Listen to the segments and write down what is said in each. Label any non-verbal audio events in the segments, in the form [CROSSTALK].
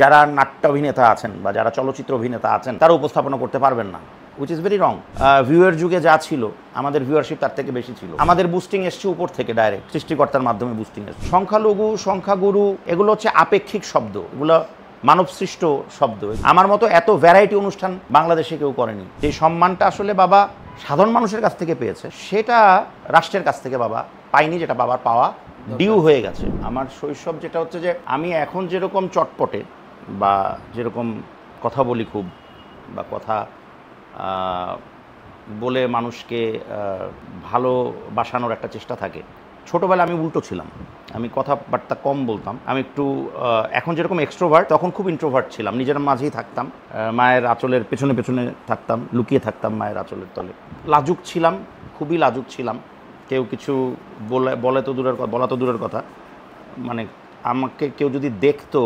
যারা নাট্য অভিনেতা আছেন বা যারা চলচ্চিত্র অভিনেতা আছেন তারা উপস্থাপনা করতে পারবেন না উইচ ইজ ভেরি রং ভিউয়ের যুগে যা ছিল আমাদের ভিউয়ারশিপ তার থেকে বেশি ছিল আমাদের বুস্টিং এসছে উপর থেকে ডাইরেক্ট সৃষ্টিকর্তার মাধ্যমে বুস্টিং এসছে সংখ্যালঘু সংখ্যাগুরু এগুলো হচ্ছে আপেক্ষিক শব্দ এগুলো মানবসৃষ্ট শব্দ আমার মতো এত ভ্যারাইটি অনুষ্ঠান বাংলাদেশে কেউ করেনি যে সম্মানটা আসলে বাবা সাধারণ মানুষের কাছ থেকে পেয়েছে সেটা রাষ্ট্রের কাছ থেকে বাবা পাইনি যেটা বাবার পাওয়া ডিউ হয়ে গেছে আমার শৈশব যেটা হচ্ছে যে আমি এখন যেরকম চটপটে বা যেরকম কথা বলি খুব বা কথা বলে মানুষকে ভালো বাসানোর একটা চেষ্টা থাকে ছোটোবেলা আমি উল্টো ছিলাম আমি কথাবার্তা কম বলতাম আমি একটু এখন যেরকম এক্সট্রোভার্ট তখন খুব ইন্ট্রোভার্ট ছিলাম নিজের মাঝেই থাকতাম মায়ের আঁচলের পেছনে পেছনে থাকতাম লুকিয়ে থাকতাম মায়ের আঁচলের তলে লাজুক ছিলাম খুবই লাজুক ছিলাম কেউ কিছু বলে বলে তো দূরের কথা বলা তো দূরের কথা মানে আমাকে কেউ যদি দেখতো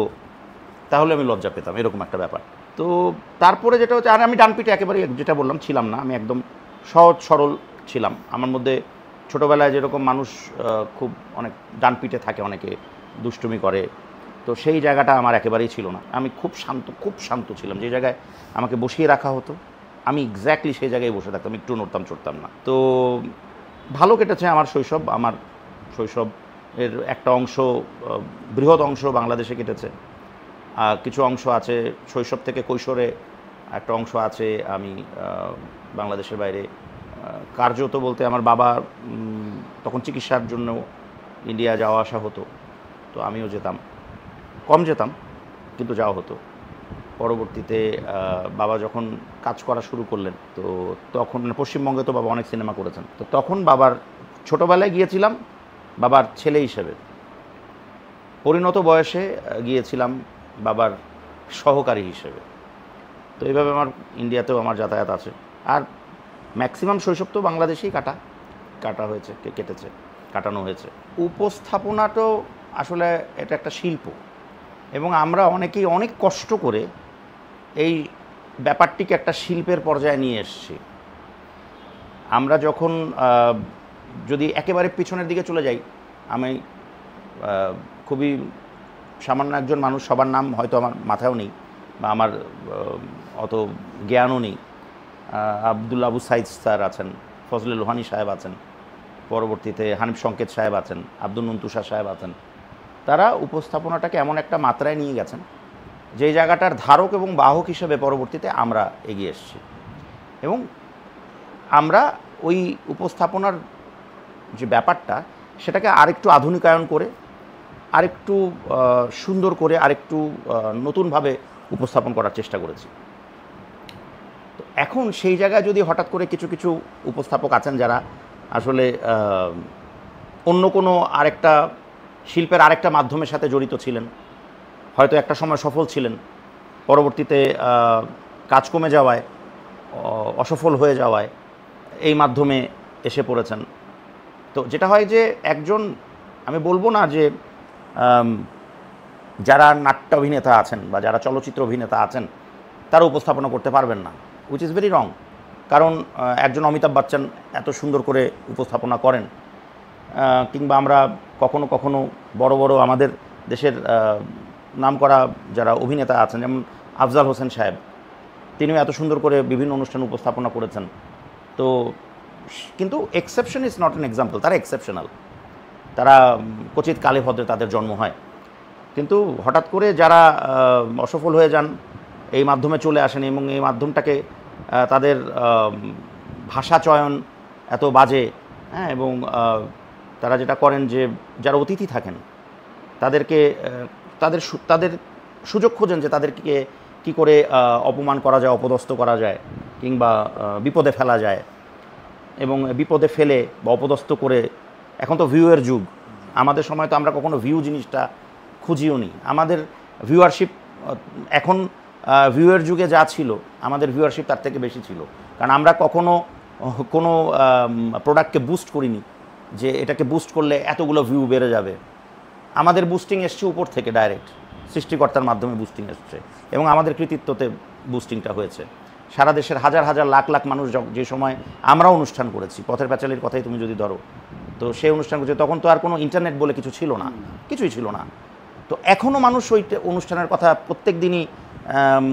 তাহলে আমি লজ্জা পেতাম এরকম একটা ব্যাপার তো তারপরে যেটা হচ্ছে আর আমি ডানপিটে একেবারে যেটা বললাম ছিলাম না আমি একদম সহজ সরল ছিলাম আমার মধ্যে ছোটোবেলায় যেরকম মানুষ খুব অনেক ডানপিটে থাকে অনেকে দুষ্টুমি করে তো সেই জায়গাটা আমার একেবারেই ছিল না আমি খুব শান্ত খুব শান্ত ছিলাম যে জায়গায় আমাকে বসিয়ে রাখা হতো আমি এক্স্যাক্টলি সেই জায়গায় বসে থাকতাম একটু নড়তাম চড়তাম না তো ভালো কেটেছে আমার শৈশব আমার শৈশব এর একটা অংশ বৃহৎ অংশ বাংলাদেশে কেটেছে কিছু অংশ আছে শৈশব থেকে কৈশোরে একটা অংশ আছে আমি বাংলাদেশের বাইরে কার্যত বলতে আমার বাবা তখন চিকিৎসার জন্য ইন্ডিয়া যাওয়া আসা হতো তো আমিও যেতাম কম যেতাম কিন্তু যাওয়া হতো পরবর্তীতে বাবা যখন কাজ করা শুরু করলেন তো তখন মানে পশ্চিমবঙ্গে তো বাবা অনেক সিনেমা করেছেন তো তখন বাবার ছোটোবেলায় গিয়েছিলাম বাবার ছেলে হিসেবে পরিণত বয়সে গিয়েছিলাম বাবার সহকারী হিসেবে তো এইভাবে আমার ইন্ডিয়াতেও আমার যাতায়াত আছে আর ম্যাক্সিমাম শৈশব তো বাংলাদেশেই কাটা কাটা হয়েছে কেটেছে কাটানো হয়েছে উপস্থাপনাটাও আসলে এটা একটা শিল্প এবং আমরা অনেকেই অনেক কষ্ট করে এই ব্যাপারটিকে একটা শিল্পের পর্যায়ে নিয়ে এসছি আমরা যখন যদি একেবারে পিছনের দিকে চলে যাই আমি খুবই সামান্য একজন মানুষ সবার নাম হয়তো আমার মাথায়ও নেই বা আমার অত জ্ঞানও নেই আবদুল্লা আবু সাইদ স্যার আছেন ফজলে লোহানি সাহেব আছেন পরবর্তীতে হানিফ সংকেত সাহেব আছেন আব্দুল নন্তুষা সাহেব আছেন তারা উপস্থাপনাটাকে এমন একটা মাত্রায় নিয়ে গেছেন যে জায়গাটার ধারক এবং বাহক হিসেবে পরবর্তীতে আমরা এগিয়ে এসেছি এবং আমরা ওই উপস্থাপনার যে ব্যাপারটা সেটাকে আরেকটু আধুনিকায়ন করে আরেকটু সুন্দর করে আরেকটু নতুনভাবে উপস্থাপন করার চেষ্টা করেছি তো এখন সেই জায়গায় যদি হঠাৎ করে কিছু কিছু উপস্থাপক আছেন যারা আসলে অন্য কোনো আরেকটা শিল্পের আরেকটা মাধ্যমের সাথে জড়িত ছিলেন হয়তো একটা সময় সফল ছিলেন পরবর্তীতে কাজ কমে যাওয়ায় অসফল হয়ে যাওয়ায় এই মাধ্যমে এসে পড়েছেন তো যেটা হয় যে একজন আমি বলবো না যে যারা নাট্য অভিনেতা আছেন বা যারা চলচ্চিত্র অভিনেতা আছেন তারা উপস্থাপনা করতে পারবেন না উইচ ইজ ভেরি রং কারণ একজন অমিতাভ বচ্চন এত সুন্দর করে উপস্থাপনা করেন কিংবা আমরা কখনো কখনো বড় বড় আমাদের দেশের নাম করা যারা অভিনেতা আছেন যেমন আফজাল হোসেন সাহেব তিনিও এত সুন্দর করে বিভিন্ন অনুষ্ঠান উপস্থাপনা করেছেন তো কিন্তু exception is not an example তারা এক্সেপশনাল তারা কচিত কালে ভদ্রে তাদের জন্ম হয় কিন্তু হঠাৎ করে যারা অসফল হয়ে যান এই মাধ্যমে চলে আসেন এবং এই মাধ্যমটাকে তাদের ভাষা চয়ন এত বাজে হ্যাঁ এবং তারা যেটা করেন যে যারা অতিথি থাকেন তাদেরকে তাদের তাদের সুযোগ খোঁজেন যে তাদেরকে কি করে অপমান করা যায় অপদস্থ করা যায় কিংবা বিপদে ফেলা যায় এবং বিপদে ফেলে বা অপদস্থ করে এখন তো ভিউয়ের যুগ আমাদের সময় তো আমরা কখনো ভিউ জিনিসটা খুঁজিও নি আমাদের ভিউয়ারশিপ এখন ভিউয়ের যুগে যা ছিল আমাদের ভিউয়ারশিপ তার থেকে বেশি ছিল কারণ আমরা কখনো কোনো প্রোডাক্টকে বুস্ট করিনি যে এটাকে বুস্ট করলে এতগুলো ভিউ বেড়ে যাবে আমাদের বুস্টিং এসছে উপর থেকে ডাইরেক্ট সৃষ্টিকর্তার মাধ্যমে বুস্টিং এসছে এবং আমাদের কৃতিত্বতে বুস্টিংটা হয়েছে সারা দেশের হাজার হাজার লাখ লাখ মানুষ যে সময় আমরা অনুষ্ঠান করেছি পথের প্যাচালির কথাই তুমি যদি ধরো তো সেই অনুষ্ঠান করছে তখন তো আর কোনো ইন্টারনেট বলে কিছু ছিল না কিছুই ছিল না তো এখনও মানুষ ওই অনুষ্ঠানের কথা প্রত্যেক দিনই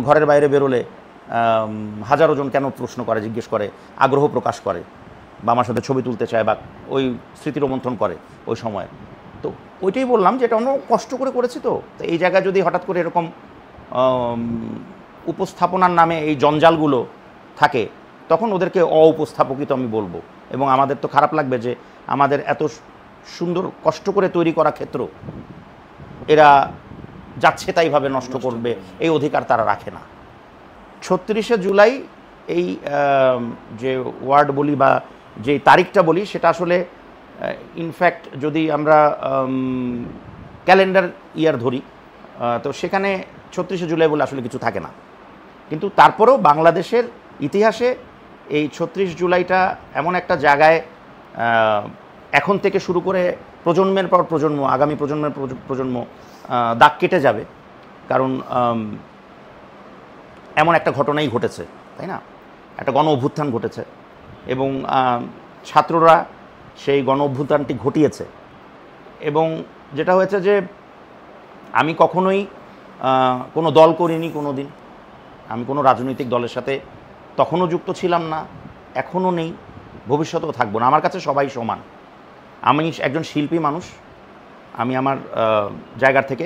ঘরের বাইরে বেরোলে হাজারো জন কেন প্রশ্ন করে জিজ্ঞেস করে আগ্রহ প্রকাশ করে বা আমার সাথে ছবি তুলতে চায় বা ওই স্মৃতি রোমন্থন করে ওই সময় তো ওইটাই বললাম যে এটা অন্য কষ্ট করে করেছি তো তো এই জায়গায় যদি হঠাৎ করে এরকম উপস্থাপনার নামে এই জঞ্জালগুলো থাকে তখন ওদেরকে অউপস্থাপকিত আমি বলবো এবং আমাদের তো খারাপ লাগবে যে আমাদের এত সুন্দর কষ্ট করে তৈরি করা ক্ষেত্র এরা যাচ্ছে তাইভাবে নষ্ট করবে এই অধিকার তারা রাখে না ছত্রিশে জুলাই এই যে ওয়ার্ড বলি বা যে তারিখটা বলি সেটা আসলে ইনফ্যাক্ট যদি আমরা ক্যালেন্ডার ইয়ার ধরি তো সেখানে ছত্রিশে জুলাই বলে আসলে কিছু থাকে না কিন্তু তারপরেও বাংলাদেশের ইতিহাসে এই ছত্রিশ জুলাইটা এমন একটা জায়গায় এখন থেকে শুরু করে প্রজন্মের পর প্রজন্ম আগামী প্রজন্মের প্রজন্ম দাগ কেটে যাবে কারণ এমন একটা ঘটনাই ঘটেছে তাই না একটা গণ অভ্যুত্থান ঘটেছে এবং ছাত্ররা সেই গণ অভ্যুত্থানটি ঘটিয়েছে এবং যেটা হয়েছে যে আমি কখনোই কোনো দল করিনি কোনো দিন আমি কোনো রাজনৈতিক দলের সাথে তখনও যুক্ত ছিলাম না এখনও নেই ভবিষ্যতেও থাকবো না আমার কাছে সবাই সমান আমি একজন শিল্পী মানুষ আমি আমার জায়গার থেকে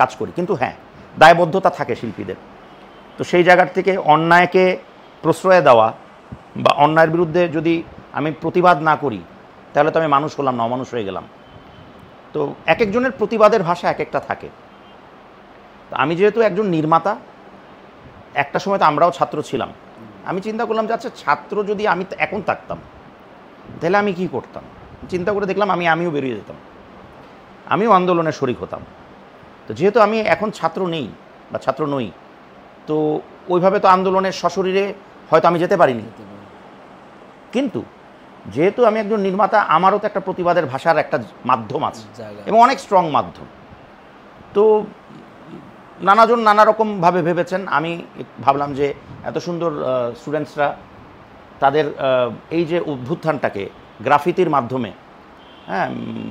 কাজ করি কিন্তু হ্যাঁ দায়বদ্ধতা থাকে শিল্পীদের তো সেই জায়গার থেকে অন্যায়কে প্রশ্রয় দেওয়া বা অন্যায়ের বিরুদ্ধে যদি আমি প্রতিবাদ না করি তাহলে তো আমি মানুষ হলাম না অমানুষ হয়ে গেলাম তো এক একজনের প্রতিবাদের ভাষা এক একটা থাকে তো আমি যেহেতু একজন নির্মাতা একটা সময় তো আমরাও ছাত্র ছিলাম আমি চিন্তা করলাম যে আচ্ছা ছাত্র যদি আমি এখন থাকতাম তাহলে আমি কি করতাম চিন্তা করে দেখলাম আমি আমিও বেরিয়ে যেতাম আমিও আন্দোলনে শরিক হতাম তো যেহেতু আমি এখন ছাত্র নেই বা ছাত্র নই তো ওইভাবে তো আন্দোলনের সশরীরে হয়তো আমি যেতে পারিনি কিন্তু যেহেতু আমি একজন নির্মাতা আমারও তো একটা প্রতিবাদের ভাষার একটা মাধ্যম আছে এবং অনেক স্ট্রং মাধ্যম তো নানাজন নানা রকমভাবে ভেবেছেন আমি ভাবলাম যে এত সুন্দর স্টুডেন্টসরা তাদের এই যে অভ্যুত্থানটাকে গ্রাফিতির মাধ্যমে হ্যাঁ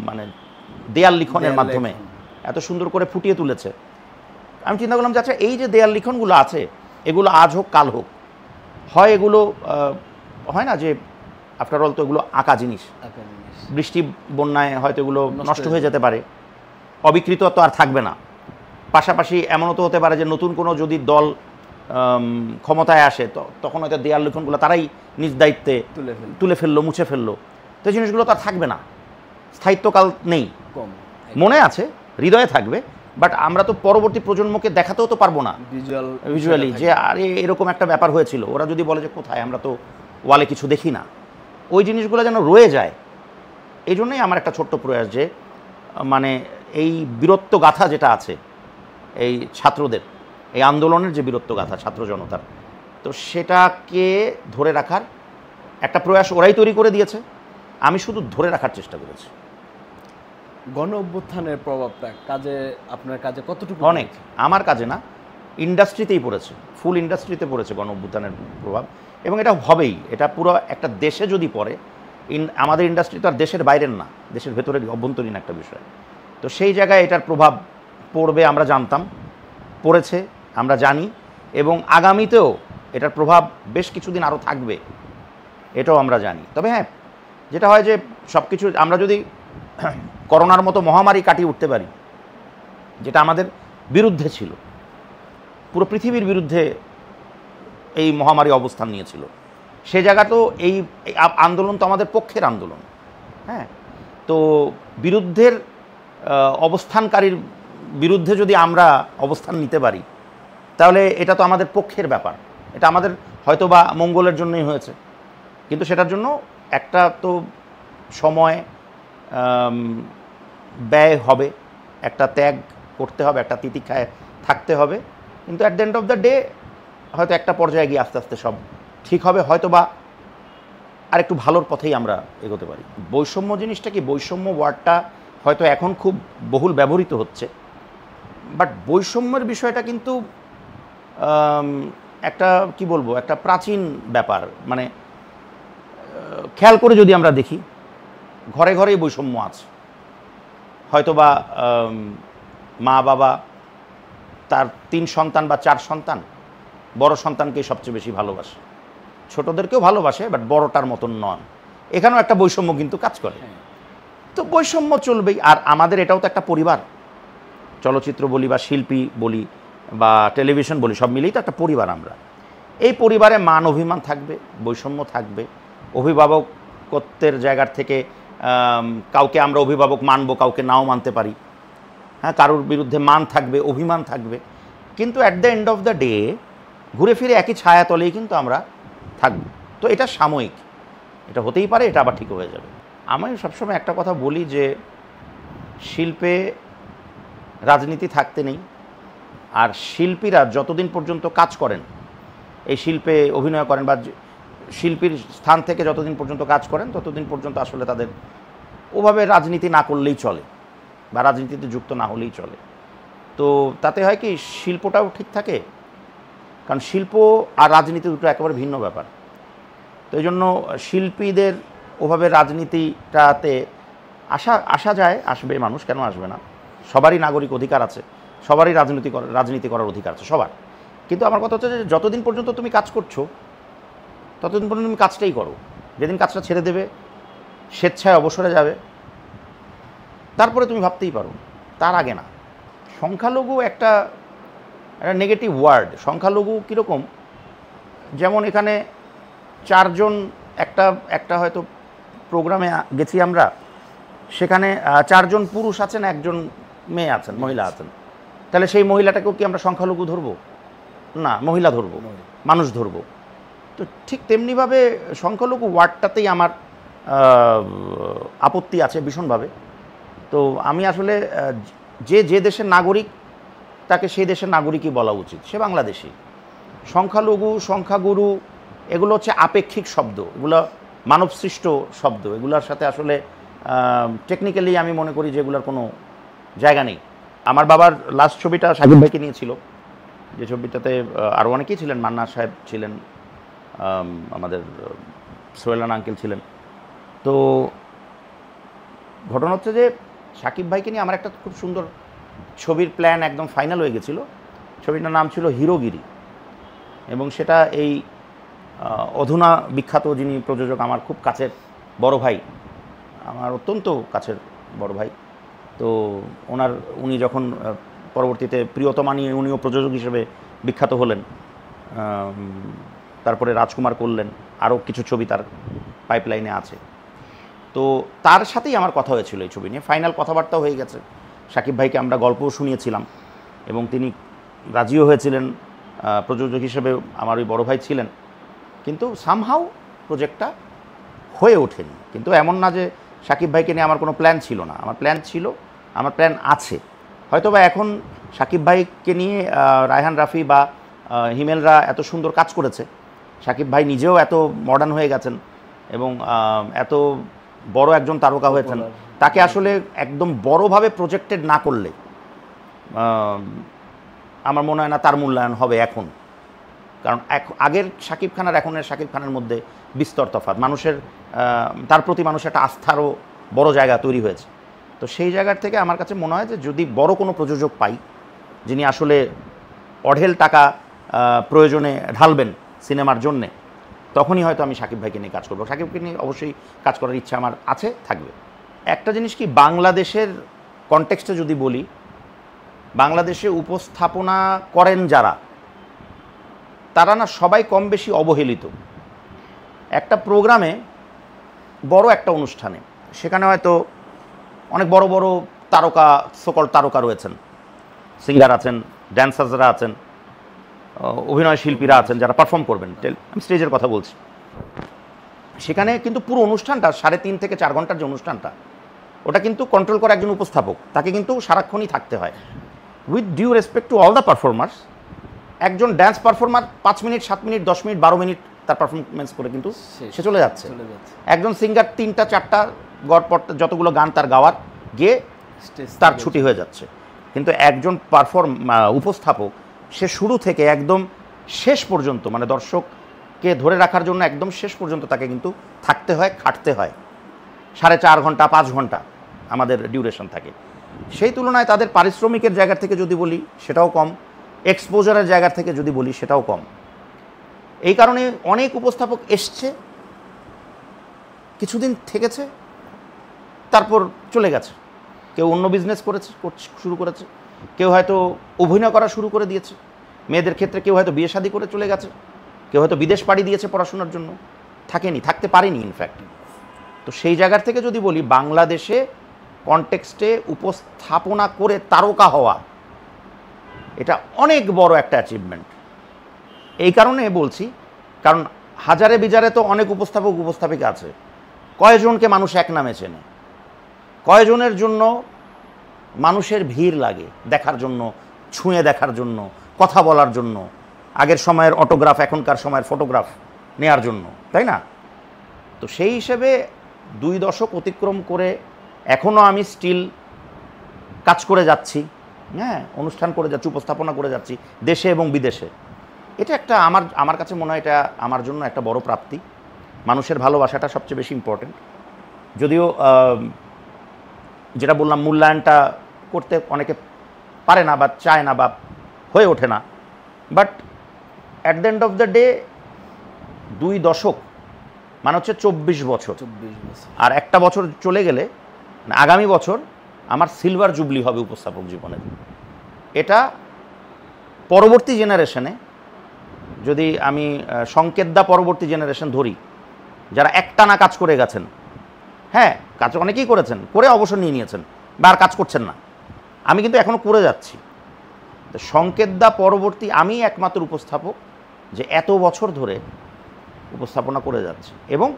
মানে দেয়াল লিখনের মাধ্যমে এত সুন্দর করে ফুটিয়ে তুলেছে আমি চিন্তা করলাম যে আচ্ছা এই যে দেয়াল লিখনগুলো আছে এগুলো আজ হোক কাল হোক হয় এগুলো হয় না যে আফটার অল তো এগুলো আঁকা জিনিস বৃষ্টি বন্যায় হয়তো এগুলো নষ্ট হয়ে যেতে পারে অবিকৃত তো আর থাকবে না পাশাপাশি এমনও তো হতে পারে যে নতুন কোনো যদি দল ক্ষমতায় আসে তখন হয়তো দেয়াল লিখনগুলো তারাই নিজ দায়িত্বে তুলে তুলে ফেললো মুছে ফেললো তো এই জিনিসগুলো তো আর থাকবে না স্থায়িত্বকাল নেই কম মনে আছে হৃদয়ে থাকবে বাট আমরা তো পরবর্তী প্রজন্মকে দেখাতেও তো পারবো না ভিজুয়াল ভিজুয়ালি যে আরে এরকম একটা ব্যাপার হয়েছিল ওরা যদি বলে যে কোথায় আমরা তো ওয়ালে কিছু দেখি না ওই জিনিসগুলো যেন রয়ে যায় এই জন্যই আমার একটা ছোট্ট প্রয়াস যে মানে এই বীরত্ব গাথা যেটা আছে এই ছাত্রদের এই আন্দোলনের যে গাথা ছাত্র জনতার তো সেটাকে ধরে রাখার একটা প্রয়াস ওরাই তৈরি করে দিয়েছে আমি শুধু ধরে রাখার চেষ্টা করেছি গণ অভ্যুত্থানের প্রভাবটা কাজে আপনার কাজে কতটুকু অনেক আমার কাজে না ইন্ডাস্ট্রিতেই পড়েছে ফুল ইন্ডাস্ট্রিতে পড়েছে গণ অভ্যুত্থানের প্রভাব এবং এটা হবেই এটা পুরো একটা দেশে যদি পড়ে ইন আমাদের ইন্ডাস্ট্রি তো আর দেশের বাইরের না দেশের ভেতরের অভ্যন্তরীণ একটা বিষয় তো সেই জায়গায় এটার প্রভাব পড়বে আমরা জানতাম পড়েছে আমরা জানি এবং আগামীতেও এটার প্রভাব বেশ কিছুদিন আরও থাকবে এটাও আমরা জানি তবে হ্যাঁ যেটা হয় যে সব কিছু আমরা যদি [CLEARS THROAT] করোনার মতো মহামারী কাটিয়ে উঠতে পারি যেটা আমাদের বিরুদ্ধে ছিল পুরো পৃথিবীর বিরুদ্ধে এই মহামারী অবস্থান নিয়েছিল সে জায়গা তো এই আন্দোলন তো আমাদের পক্ষের আন্দোলন হ্যাঁ তো বিরুদ্ধের অবস্থানকারীর বিরুদ্ধে যদি আমরা অবস্থান নিতে পারি তাহলে এটা তো আমাদের পক্ষের ব্যাপার এটা আমাদের হয়তো বা মঙ্গলের জন্যই হয়েছে কিন্তু সেটার জন্য একটা তো সময় ব্যয় হবে একটা ত্যাগ করতে হবে একটা তিতিক্ষায় থাকতে হবে কিন্তু at the end of the day হয়তো একটা পর্যায়ে গিয়ে আস্তে আস্তে সব ঠিক হবে হয়তো বা আর একটু ভালোর পথেই আমরা এগোতে পারি বৈষম্য জিনিসটা কি বৈষম্য ওয়ার্ডটা হয়তো এখন খুব বহুল ব্যবহৃত হচ্ছে বাট বৈষম্যের বিষয়টা কিন্তু একটা কি বলবো একটা প্রাচীন ব্যাপার মানে খেয়াল করে যদি আমরা দেখি ঘরে ঘরে বৈষম্য আছে হয়তোবা মা বাবা তার তিন সন্তান বা চার সন্তান বড় সন্তানকেই সবচেয়ে বেশি ভালোবাসে ছোটদেরকেও ভালোবাসে বাট বড়টার মতন নন এখানেও একটা বৈষম্য কিন্তু কাজ করে হ্যাঁ। তো বৈষম্য চলবেই আর আমাদের এটাও তো একটা পরিবার চলচ্চিত্র বলি বা শিল্পী বলি বা টেলিভিশন বলি সব মিলিয়ে তো একটা পরিবার আমরা এই পরিবারে মান অভিমান থাকবে বৈষম্য থাকবে অভিভাবকত্বের জায়গার থেকে কাউকে আমরা অভিভাবক মানবো কাউকে নাও মানতে পারি হ্যাঁ কারোর বিরুদ্ধে মান থাকবে অভিমান থাকবে কিন্তু at the end of the day ঘুরে ফিরে একই ছায়াতলেই কিন্তু আমরা থাকব তো এটা সাময়িক এটা হতেই পারে এটা আবার ঠিক হয়ে যাবে আমি সবসময় একটা কথা বলি যে শিল্পে রাজনীতি থাকতে নেই আর শিল্পীরা যতদিন পর্যন্ত কাজ করেন এই শিল্পে অভিনয় করেন বা শিল্পীর স্থান থেকে যতদিন পর্যন্ত কাজ করেন ততদিন পর্যন্ত আসলে তাদের ওভাবে রাজনীতি না করলেই চলে বা রাজনীতিতে যুক্ত না হলেই চলে তো তাতে হয় কি শিল্পটাও ঠিক থাকে কারণ শিল্প আর রাজনীতি দুটো একেবারে ভিন্ন ব্যাপার তো এই জন্য শিল্পীদের ওভাবে রাজনীতিটাতে আসা আসা যায় আসবে মানুষ কেন আসবে না সবারই নাগরিক অধিকার আছে সবারই রাজনীতি রাজনীতি করার অধিকার আছে সবার কিন্তু আমার কথা হচ্ছে যে যতদিন পর্যন্ত তুমি কাজ করছো ততদিন পর্যন্ত তুমি কাজটাই করো যেদিন কাজটা ছেড়ে দেবে স্বেচ্ছায় অবসরে যাবে তারপরে তুমি ভাবতেই পারো তার আগে না সংখ্যালঘু একটা একটা নেগেটিভ ওয়ার্ড সংখ্যালঘু কীরকম যেমন এখানে চারজন একটা একটা হয়তো প্রোগ্রামে গেছি আমরা সেখানে চারজন পুরুষ আছেন একজন মেয়ে আছেন মহিলা আছেন তাহলে সেই মহিলাটাকেও কি আমরা সংখ্যালঘু ধরবো না মহিলা ধরবো মানুষ ধরবো তো ঠিক তেমনিভাবে সংখ্যালঘু ওয়ার্ডটাতেই আমার আপত্তি আছে ভীষণভাবে তো আমি আসলে যে যে দেশের নাগরিক তাকে সেই দেশের নাগরিকই বলা উচিত সে বাংলাদেশি সংখ্যালঘু সংখ্যাগুরু এগুলো হচ্ছে আপেক্ষিক শব্দ এগুলো মানবসৃষ্ট শব্দ এগুলোর সাথে আসলে টেকনিক্যালি আমি মনে করি যে এগুলোর কোনো জায়গা নেই আমার বাবার লাস্ট ছবিটা সাকিব ভাইকে নিয়েছিল যে ছবিটাতে আরও অনেকেই ছিলেন মান্না সাহেব ছিলেন আমাদের সোয়েলান আঙ্কেল ছিলেন তো ঘটনা হচ্ছে যে সাকিব ভাইকে নিয়ে আমার একটা খুব সুন্দর ছবির প্ল্যান একদম ফাইনাল হয়ে গেছিলো ছবিটার নাম ছিল হিরোগিরি এবং সেটা এই অধুনা বিখ্যাত যিনি প্রযোজক আমার খুব কাছের বড় ভাই আমার অত্যন্ত কাছের বড় ভাই তো ওনার উনি যখন পরবর্তীতে প্রিয়তমা নিয়ে উনিও প্রযোজক হিসেবে বিখ্যাত হলেন তারপরে রাজকুমার করলেন আরও কিছু ছবি তার পাইপলাইনে আছে তো তার সাথেই আমার কথা হয়েছিল এই ছবি নিয়ে ফাইনাল কথাবার্তা হয়ে গেছে সাকিব ভাইকে আমরা গল্পও শুনিয়েছিলাম এবং তিনি রাজিও হয়েছিলেন প্রযোজক হিসেবে আমার ওই বড় ভাই ছিলেন কিন্তু সামহাও প্রজেক্টটা হয়ে ওঠেনি কিন্তু এমন না যে সাকিব ভাইকে নিয়ে আমার কোনো প্ল্যান ছিল না আমার প্ল্যান ছিল আমার প্ল্যান আছে হয়তো বা এখন সাকিব ভাইকে নিয়ে রায়হান রাফি বা হিমেলরা এত সুন্দর কাজ করেছে সাকিব ভাই নিজেও এত মডার্ন হয়ে গেছেন এবং এত বড় একজন তারকা হয়েছেন তাকে আসলে একদম বড়ভাবে প্রজেক্টেড না করলে আমার মনে হয় না তার মূল্যায়ন হবে এখন কারণ আগের সাকিব খান আর এখনের শাকিব খানের মধ্যে বিস্তর তফাৎ মানুষের তার প্রতি মানুষের একটা আস্থারও বড় জায়গা তৈরি হয়েছে তো সেই জায়গার থেকে আমার কাছে মনে হয় যে যদি বড় কোনো প্রযোজক পাই যিনি আসলে অঢেল টাকা প্রয়োজনে ঢালবেন সিনেমার জন্যে তখনই হয়তো আমি সাকিব ভাইকে নিয়ে কাজ করবো সাকিবকে নিয়ে অবশ্যই কাজ করার ইচ্ছা আমার আছে থাকবে একটা জিনিস কি বাংলাদেশের কনটেক্সটে যদি বলি বাংলাদেশে উপস্থাপনা করেন যারা তারা না সবাই কম বেশি অবহেলিত একটা প্রোগ্রামে বড় একটা অনুষ্ঠানে সেখানে হয়তো অনেক বড় বড় তারকা সকল তারকা রয়েছেন সিঙ্গার আছেন ড্যান্সার্সরা আছেন অভিনয় শিল্পীরা আছেন যারা পারফর্ম করবেন আমি স্টেজের কথা বলছি সেখানে কিন্তু পুরো অনুষ্ঠানটা সাড়ে তিন থেকে চার ঘন্টার যে অনুষ্ঠানটা ওটা কিন্তু কন্ট্রোল করা একজন উপস্থাপক তাকে কিন্তু সারাক্ষণই থাকতে হয় with due respect to all the performers একজন ড্যান্স পারফর্মার পাঁচ মিনিট সাত মিনিট দশ মিনিট বারো মিনিট তার পারফরমেন্স করে কিন্তু সে চলে যাচ্ছে একজন সিঙ্গার তিনটা চারটা গড়পট যতগুলো গান তার গাওয়ার গিয়ে তার ছুটি হয়ে যাচ্ছে কিন্তু একজন পারফর্ম উপস্থাপক সে শুরু থেকে একদম শেষ পর্যন্ত মানে দর্শককে ধরে রাখার জন্য একদম শেষ পর্যন্ত তাকে কিন্তু থাকতে হয় খাটতে হয় সাড়ে চার ঘন্টা পাঁচ ঘন্টা আমাদের ডিউরেশন থাকে সেই তুলনায় তাদের পারিশ্রমিকের জায়গা থেকে যদি বলি সেটাও কম এক্সপোজারের জায়গা থেকে যদি বলি সেটাও কম এই কারণে অনেক উপস্থাপক এসছে কিছুদিন থেকেছে তারপর চলে গেছে কেউ অন্য বিজনেস করেছে শুরু করেছে কেউ হয়তো অভিনয় করা শুরু করে দিয়েছে মেয়েদের ক্ষেত্রে কেউ হয়তো বিয়ে শাদী করে চলে গেছে কেউ হয়তো বিদেশ পাড়ি দিয়েছে পড়াশোনার জন্য থাকেনি থাকতে পারেনি ইনফ্যাক্ট তো সেই জায়গার থেকে যদি বলি বাংলাদেশে কনটেক্সটে উপস্থাপনা করে তারকা হওয়া এটা অনেক বড় একটা অ্যাচিভমেন্ট এই কারণে বলছি কারণ হাজারে বিজারে তো অনেক উপস্থাপক উপস্থাপিকা আছে কয়জনকে মানুষ এক নামে চেনে কয়জনের জন্য মানুষের ভিড় লাগে দেখার জন্য ছুঁয়ে দেখার জন্য কথা বলার জন্য আগের সময়ের অটোগ্রাফ এখনকার সময়ের ফটোগ্রাফ নেয়ার জন্য তাই না তো সেই হিসেবে দুই দশক অতিক্রম করে এখনও আমি স্টিল কাজ করে যাচ্ছি হ্যাঁ অনুষ্ঠান করে যাচ্ছি উপস্থাপনা করে যাচ্ছি দেশে এবং বিদেশে এটা একটা আমার আমার কাছে মনে হয় এটা আমার জন্য একটা বড় প্রাপ্তি মানুষের ভালোবাসাটা সবচেয়ে বেশি ইম্পর্টেন্ট যদিও যেটা বললাম মূল্যায়নটা করতে অনেকে পারে না বা চায় না বা হয়ে ওঠে না but at the end of the day দুই দশক মানে হচ্ছে চব্বিশ বছর চব্বিশ বছর আর একটা বছর চলে গেলে মানে আগামী বছর আমার সিলভার জুবলি হবে উপস্থাপক জীবনের এটা পরবর্তী জেনারেশনে যদি আমি সংকেত দা পরবর্তী জেনারেশন ধরি যারা একটানা কাজ করে গেছেন হ্যাঁ কাজ অনেকেই করেছেন করে অবসর নিয়ে নিয়েছেন বা আর কাজ করছেন না আমি কিন্তু এখনও করে যাচ্ছি সংকেতদা পরবর্তী আমি একমাত্র উপস্থাপক যে এত বছর ধরে উপস্থাপনা করে যাচ্ছি এবং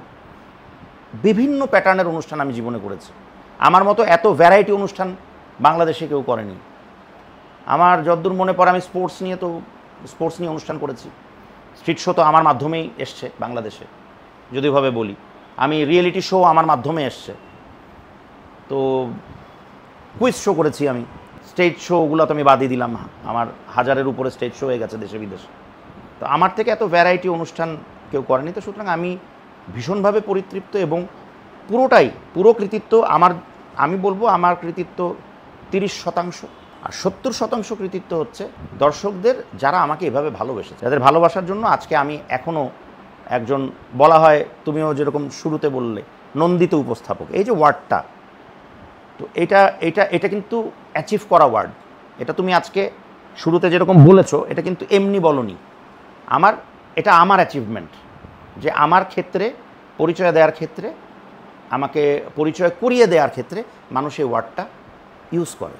বিভিন্ন প্যাটার্নের অনুষ্ঠান আমি জীবনে করেছি আমার মতো এত ভ্যারাইটি অনুষ্ঠান বাংলাদেশে কেউ করেনি আমার যদ্দূর মনে পড়ে আমি স্পোর্টস নিয়ে তো স্পোর্টস নিয়ে অনুষ্ঠান করেছি স্ট্রিট শো তো আমার মাধ্যমেই এসছে বাংলাদেশে যদিভাবে বলি আমি রিয়েলিটি শো আমার মাধ্যমে এসছে তো কুইজ শো করেছি আমি স্টেজ শো ওগুলো তো আমি বাদই দিলাম আমার হাজারের উপরে স্টেজ শো হয়ে গেছে দেশে বিদেশে তো আমার থেকে এত ভ্যারাইটি অনুষ্ঠান কেউ করেনি তো সুতরাং আমি ভীষণভাবে পরিতৃপ্ত এবং পুরোটাই পুরো কৃতিত্ব আমার আমি বলবো আমার কৃতিত্ব তিরিশ শতাংশ আর সত্তর শতাংশ কৃতিত্ব হচ্ছে দর্শকদের যারা আমাকে এভাবে ভালোবেসেছে যাদের ভালোবাসার জন্য আজকে আমি এখনও একজন বলা হয় তুমিও যেরকম শুরুতে বললে নন্দিত উপস্থাপক এই যে ওয়ার্ডটা তো এটা এটা এটা কিন্তু অ্যাচিভ করা ওয়ার্ড এটা তুমি আজকে শুরুতে যেরকম বলেছ এটা কিন্তু এমনি বলনি আমার এটা আমার অ্যাচিভমেন্ট যে আমার ক্ষেত্রে পরিচয় দেওয়ার ক্ষেত্রে আমাকে পরিচয় করিয়ে দেওয়ার ক্ষেত্রে মানুষ এই ওয়ার্ডটা ইউজ করে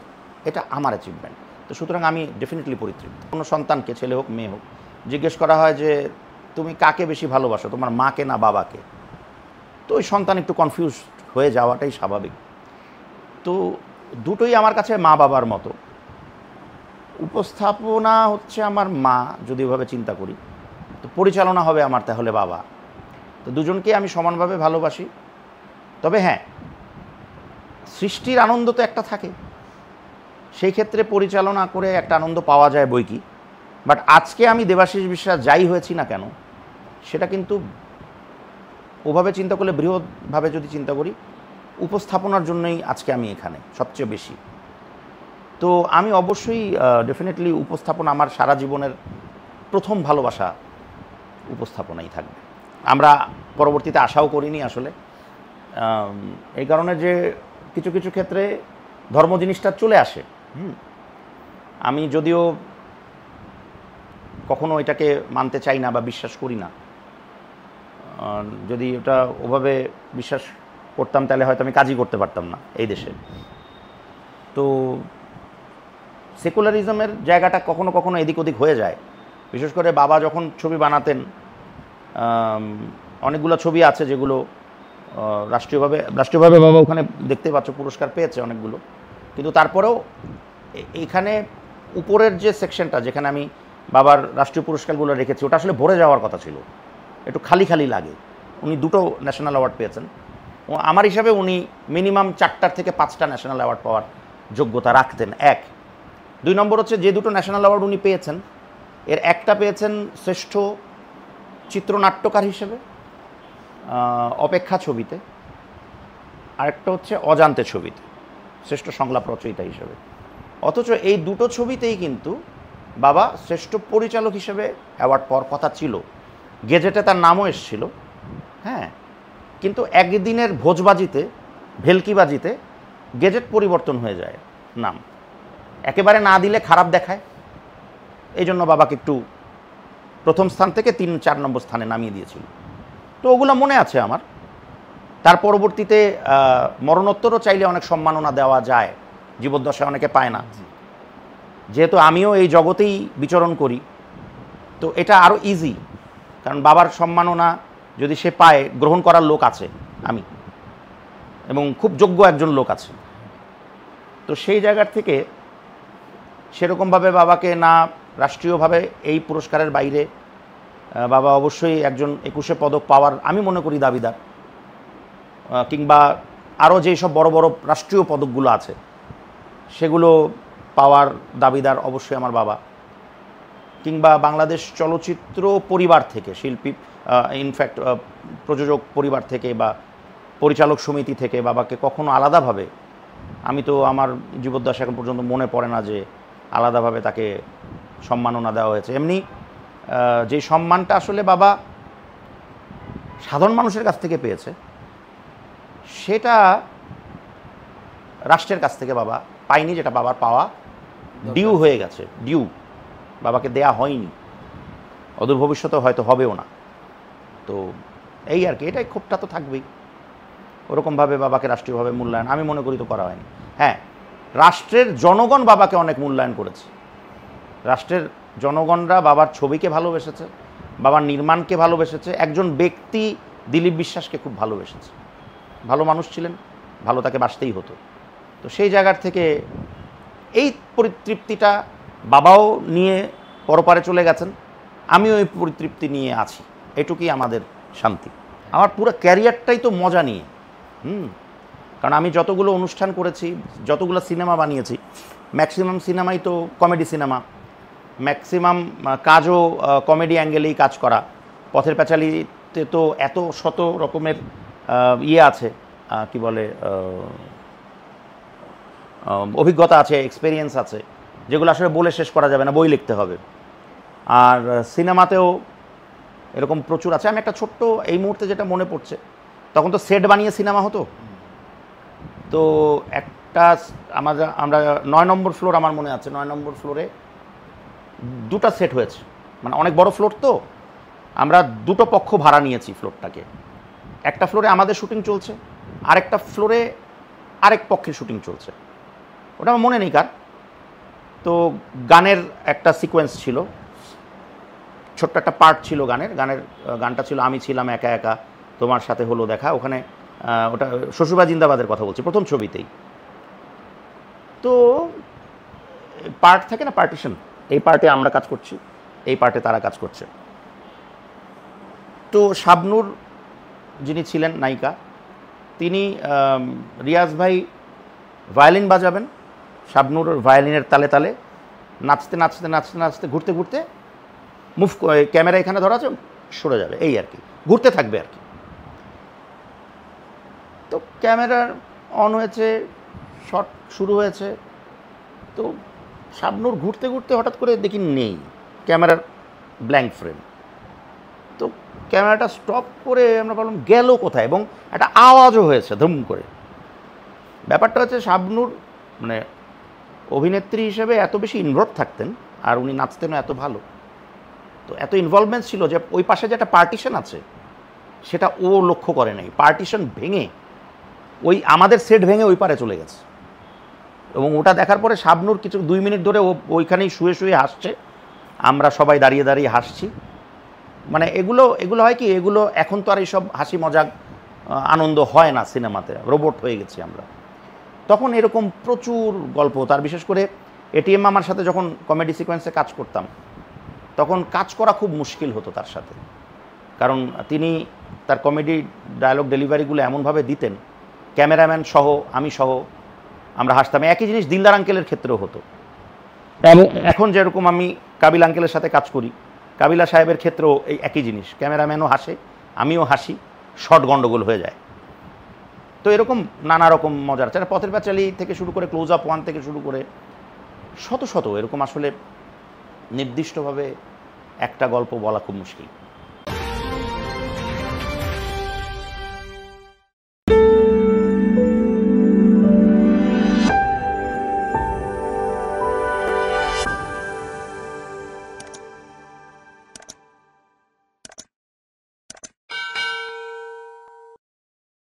এটা আমার অ্যাচিভমেন্ট তো সুতরাং আমি ডেফিনেটলি পরিতৃপ্ত কোনো সন্তানকে ছেলে হোক মেয়ে হোক জিজ্ঞেস করা হয় যে তুমি কাকে বেশি ভালোবাসো তোমার মাকে না বাবাকে তো ওই সন্তান একটু কনফিউজ হয়ে যাওয়াটাই স্বাভাবিক তো দুটোই আমার কাছে মা বাবার মতো উপস্থাপনা হচ্ছে আমার মা যদি ওভাবে চিন্তা করি তো পরিচালনা হবে আমার তাহলে বাবা তো দুজনকে আমি সমানভাবে ভালোবাসি তবে হ্যাঁ সৃষ্টির আনন্দ তো একটা থাকে সেই ক্ষেত্রে পরিচালনা করে একটা আনন্দ পাওয়া যায় বই কি বাট আজকে আমি দেবাশিস বিশ্বাস যাই হয়েছি না কেন সেটা কিন্তু ওভাবে চিন্তা করলে বৃহৎভাবে যদি চিন্তা করি উপস্থাপনার জন্যই আজকে আমি এখানে সবচেয়ে বেশি তো আমি অবশ্যই ডেফিনেটলি উপস্থাপন আমার সারা জীবনের প্রথম ভালোবাসা উপস্থাপনাই থাকবে আমরা পরবর্তীতে আশাও করিনি আসলে এই কারণে যে কিছু কিছু ক্ষেত্রে ধর্ম জিনিসটা চলে আসে আমি যদিও কখনো এটাকে মানতে চাই না বা বিশ্বাস করি না যদি ওটা ওভাবে বিশ্বাস করতাম তাহলে হয়তো আমি কাজই করতে পারতাম না এই দেশে তো সেকুলারিজমের জায়গাটা কখনো কখনো এদিক ওদিক হয়ে যায় বিশেষ করে বাবা যখন ছবি বানাতেন অনেকগুলো ছবি আছে যেগুলো রাষ্ট্রীয়ভাবে রাষ্ট্রীয়ভাবে বাবা ওখানে দেখতে পাচ্ছ পুরস্কার পেয়েছে অনেকগুলো কিন্তু তারপরেও এখানে উপরের যে সেকশনটা যেখানে আমি বাবার রাষ্ট্রীয় পুরস্কারগুলো রেখেছি ওটা আসলে ভরে যাওয়ার কথা ছিল একটু খালি খালি লাগে উনি দুটো ন্যাশনাল অ্যাওয়ার্ড পেয়েছেন আমার হিসাবে উনি মিনিমাম চারটার থেকে পাঁচটা ন্যাশনাল অ্যাওয়ার্ড পাওয়ার যোগ্যতা রাখতেন এক দুই নম্বর হচ্ছে যে দুটো ন্যাশনাল অ্যাওয়ার্ড উনি পেয়েছেন এর একটা পেয়েছেন শ্রেষ্ঠ চিত্রনাট্যকার হিসেবে অপেক্ষা ছবিতে আরেকটা হচ্ছে অজান্তে ছবিতে শ্রেষ্ঠ সংলাপ রচয়িতা হিসেবে অথচ এই দুটো ছবিতেই কিন্তু বাবা শ্রেষ্ঠ পরিচালক হিসেবে অ্যাওয়ার্ড পাওয়ার কথা ছিল গেজেটে তার নামও এসেছিল হ্যাঁ কিন্তু একদিনের ভোজবাজিতে ভেলকিবাজিতে গেজেট পরিবর্তন হয়ে যায় নাম একেবারে না দিলে খারাপ দেখায় এই জন্য বাবাকে একটু প্রথম স্থান থেকে তিন চার নম্বর স্থানে নামিয়ে দিয়েছিল তো ওগুলো মনে আছে আমার তার পরবর্তীতে মরণোত্তরও চাইলে অনেক সম্মাননা দেওয়া যায় জীবদ্দশায় অনেকে পায় না যেহেতু আমিও এই জগতেই বিচরণ করি তো এটা আরও ইজি কারণ বাবার সম্মাননা যদি সে পায় গ্রহণ করার লোক আছে আমি এবং খুব যোগ্য একজন লোক আছে তো সেই জায়গার থেকে সেরকমভাবে বাবাকে না রাষ্ট্রীয়ভাবে এই পুরস্কারের বাইরে বাবা অবশ্যই একজন একুশে পদক পাওয়ার আমি মনে করি দাবিদার কিংবা আরও যেই সব বড় বড় রাষ্ট্রীয় পদকগুলো আছে সেগুলো পাওয়ার দাবিদার অবশ্যই আমার বাবা কিংবা বাংলাদেশ চলচ্চিত্র পরিবার থেকে শিল্পী ইনফ্যাক্ট প্রযোজক পরিবার থেকে বা পরিচালক সমিতি থেকে বাবাকে কখনো আলাদাভাবে আমি তো আমার জীবদ্দশ এখন পর্যন্ত মনে পড়ে না যে আলাদাভাবে তাকে সম্মাননা দেওয়া হয়েছে এমনি যে সম্মানটা আসলে বাবা সাধারণ মানুষের কাছ থেকে পেয়েছে সেটা রাষ্ট্রের কাছ থেকে বাবা পাইনি যেটা বাবার পাওয়া ডিউ হয়ে গেছে ডিউ বাবাকে দেয়া হয়নি অদূর ভবিষ্যতে হয়তো হবেও না তো এই আর কি এটাই ক্ষোভটা তো থাকবেই ওরকমভাবে বাবাকে রাষ্ট্রীয়ভাবে মূল্যায়ন আমি মনে করি তো করা হয়নি হ্যাঁ রাষ্ট্রের জনগণ বাবাকে অনেক মূল্যায়ন করেছে রাষ্ট্রের জনগণরা বাবার ছবিকে ভালোবেসেছে বাবার নির্মাণকে ভালোবেসেছে একজন ব্যক্তি দিলীপ বিশ্বাসকে খুব ভালোবেসেছে ভালো মানুষ ছিলেন ভালো তাকে বাঁচতেই হতো তো সেই জায়গার থেকে এই পরিতৃপ্তিটা বাবাও নিয়ে পরপারে চলে গেছেন আমিও এই পরিতৃপ্তি নিয়ে আছি এটুকুই আমাদের শান্তি আমার পুরো ক্যারিয়ারটাই তো মজা নিয়ে হুম কারণ আমি যতগুলো অনুষ্ঠান করেছি যতগুলো সিনেমা বানিয়েছি ম্যাক্সিমাম সিনেমাই তো কমেডি সিনেমা ম্যাক্সিমাম কাজও কমেডি অ্যাঙ্গেলেই কাজ করা পথের প্যাঁচালিতে তো এত শত রকমের ইয়ে আছে কি বলে অভিজ্ঞতা আছে এক্সপিরিয়েন্স আছে যেগুলো আসলে বলে শেষ করা যাবে না বই লিখতে হবে আর সিনেমাতেও এরকম প্রচুর আছে আমি একটা ছোট্ট এই মুহূর্তে যেটা মনে পড়ছে তখন তো সেট বানিয়ে সিনেমা হতো তো একটা আমাদের আমরা নয় নম্বর ফ্লোর আমার মনে আছে নয় নম্বর ফ্লোরে দুটা সেট হয়েছে মানে অনেক বড় ফ্লোর তো আমরা দুটো পক্ষ ভাড়া নিয়েছি ফ্লোরটাকে একটা ফ্লোরে আমাদের শুটিং চলছে আরেকটা ফ্লোরে আরেক পক্ষের শুটিং চলছে ওটা আমার মনে নেই কার তো গানের একটা সিকোয়েন্স ছিল ছোট্ট একটা পার্ট ছিল গানের গানের গানটা ছিল আমি ছিলাম একা একা তোমার সাথে হলো দেখা ওখানে ওটা শ্বশুরবা জিন্দাবাদের কথা বলছি প্রথম ছবিতেই তো পার্ট থাকে না পার্টিশন এই পার্টে আমরা কাজ করছি এই পার্টে তারা কাজ করছে তো শাবনুর যিনি ছিলেন নায়িকা তিনি রিয়াজ ভাই ভায়োলিন বাজাবেন শাবনুর ভায়োলিনের তালে তালে নাচতে নাচতে নাচতে নাচতে ঘুরতে ঘুরতে মুভ ক্যামেরা এখানে ধরা আছে সরে যাবে এই আর কি ঘুরতে থাকবে আর কি তো ক্যামেরা অন হয়েছে শট শুরু হয়েছে তো শাবনুর ঘুরতে ঘুরতে হঠাৎ করে দেখি নেই ক্যামেরার ব্ল্যাঙ্ক ফ্রেম তো ক্যামেরাটা স্টপ করে আমরা বললাম গেল কোথায় এবং একটা আওয়াজও হয়েছে ধুম করে ব্যাপারটা হচ্ছে শাবনুর মানে অভিনেত্রী হিসেবে এত বেশি ইনভলভ থাকতেন আর উনি নাচতেনও এত ভালো তো এত ইনভলভমেন্ট ছিল যে ওই পাশে যে একটা পার্টিশন আছে সেটা ও লক্ষ্য করে নাই পার্টিশন ভেঙে ওই আমাদের সেট ভেঙে ওই পারে চলে গেছে এবং ওটা দেখার পরে শাবনুর কিছু দুই মিনিট ধরে ও ওইখানেই শুয়ে শুয়ে হাসছে আমরা সবাই দাঁড়িয়ে দাঁড়িয়ে হাসছি মানে এগুলো এগুলো হয় কি এগুলো এখন তো আর এইসব হাসি মজাক আনন্দ হয় না সিনেমাতে রোবট হয়ে গেছি আমরা তখন এরকম প্রচুর গল্প তার বিশেষ করে এটিএম আমার সাথে যখন কমেডি সিকোয়েন্সে কাজ করতাম তখন কাজ করা খুব মুশকিল হতো তার সাথে কারণ তিনি তার কমেডি ডায়লগ ডেলিভারিগুলো এমনভাবে দিতেন ক্যামেরাম্যান সহ আমি সহ আমরা হাসতাম একই জিনিস দিলদার আঙ্কেলের ক্ষেত্রেও হতো এখন যেরকম আমি কাবিল আঙ্কেলের সাথে কাজ করি কাবিলা সাহেবের ক্ষেত্রেও এই একই জিনিস ক্যামেরাম্যানও হাসে আমিও হাসি শর্ট গণ্ডগোল হয়ে যায় তো এরকম নানা রকম মজার আছে পথের পাঁচালি থেকে শুরু করে ক্লোজ আপ ওয়ান থেকে শুরু করে শত শত এরকম আসলে নির্দিষ্টভাবে একটা গল্প বলা খুব মুশকিল